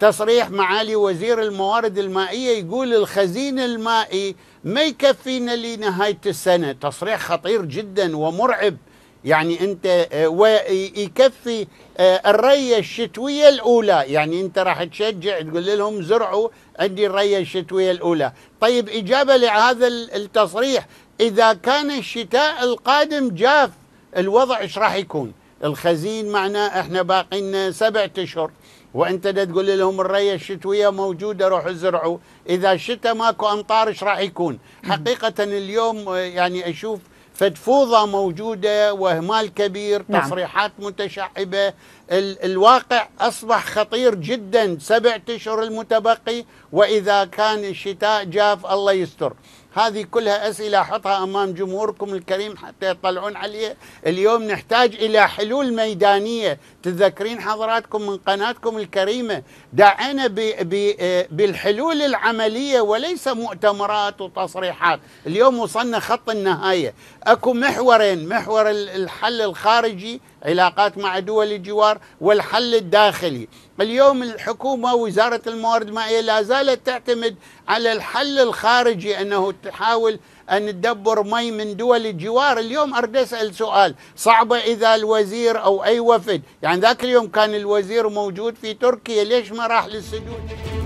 تصريح معالي وزير الموارد المائية يقول الخزين المائي ما يكفينا لنهاية السنة تصريح خطير جدا ومرعب يعني انت آه، ويكفي آه، الريه الشتويه الاولى يعني انت راح تشجع تقول لهم زرعوا عندي الريه الشتويه الاولى طيب اجابه لهذا التصريح اذا كان الشتاء القادم جاف الوضع ايش راح يكون الخزين معنا احنا باقي لنا سبعة اشهر وانت دا تقول لهم الريه الشتويه موجوده روحوا زرعوا اذا الشتاء ماكو امطار ايش راح يكون حقيقه اليوم آه، يعني اشوف فدفوضه موجوده واهمال كبير نعم. تصريحات متشعبه ال الواقع اصبح خطير جدا سبع اشهر المتبقي واذا كان الشتاء جاف الله يستر هذه كلها أسئلة حطها أمام جمهوركم الكريم حتى يطلعون عليها اليوم نحتاج إلى حلول ميدانية تذكرين حضراتكم من قناتكم الكريمة دعنا بالحلول العملية وليس مؤتمرات وتصريحات اليوم وصلنا خط النهاية أكو محورين محور الحل الخارجي علاقات مع دول الجوار والحل الداخلي اليوم الحكومة وزارة الموارد المائية لا زالت تعتمد على الحل الخارجي أنه تحاول أن تدبر مي من دول الجوار اليوم أريد أسأل سؤال صعبة إذا الوزير أو أي وفد يعني ذاك اليوم كان الوزير موجود في تركيا ليش ما راح للسجون